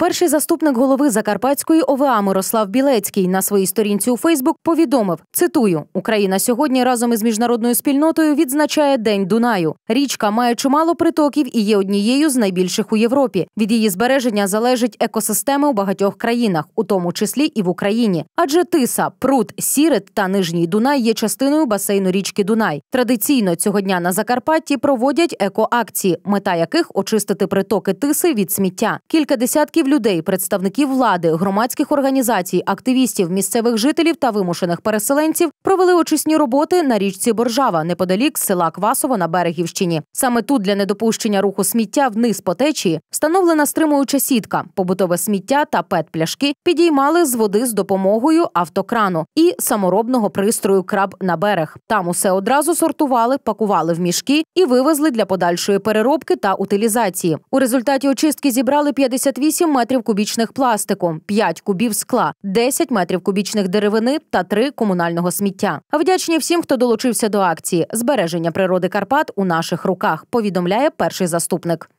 Перший заступник голови Закарпатської ОВА Мирослав Білецький на своїй сторінці у Фейсбук повідомив: цитую: Україна сьогодні разом із міжнародною спільнотою відзначає День Дунаю. Річка має чимало притоків і є однією з найбільших у Європі. Від її збереження залежить екосистеми у багатьох країнах, у тому числі і в Україні. Адже тиса, пруд, сірит та нижній Дунай є частиною басейну річки Дунай. Традиційно цього дня на Закарпатті проводять екоакції, мета яких очистити притоки тиси від сміття. Кілька десятків людей, представників влади, громадських організацій, активістів, місцевих жителів та вимушених переселенців провели очисні роботи на річці Боржава неподалік села Квасово на Берегівщині. Саме тут для недопущення руху сміття вниз по течії встановлена стримуюча сітка, побутове сміття та пет-пляшки підіймали з води з допомогою автокрану і саморобного пристрою краб на берег. Там усе одразу сортували, пакували в мішки і вивезли для подальшої переробки та утилізації. У результаті очистки зібрали 58 метрів кубічних пластику, 5 кубів скла, 10 метрів кубічних деревини та 3 комунального сміття. Вдячні всім, хто долучився до акції. Збереження природи Карпат у наших руках. Повідомляє перший заступник.